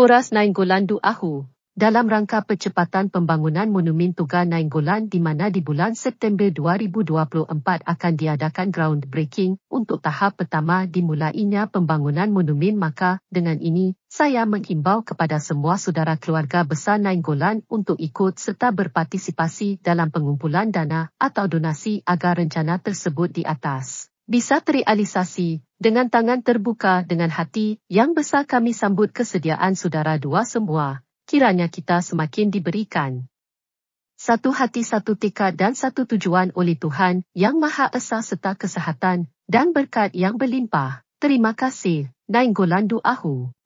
Kuras Nainggolan Du dalam rangka percepatan pembangunan Monumen Tuga Nainggolan di mana di bulan September 2024 akan diadakan groundbreaking untuk tahap pertama dimulainya pembangunan monumen maka dengan ini saya menghimbau kepada semua saudara keluarga besar Nainggolan untuk ikut serta berpartisipasi dalam pengumpulan dana atau donasi agar rencana tersebut di atas bisa terrealisasi dengan tangan terbuka dengan hati yang besar kami sambut kesediaan saudara dua semua, kiranya kita semakin diberikan. Satu hati satu tekad dan satu tujuan oleh Tuhan yang maha esa serta kesehatan dan berkat yang berlimpah. Terima kasih, Nainggolandu Ahu.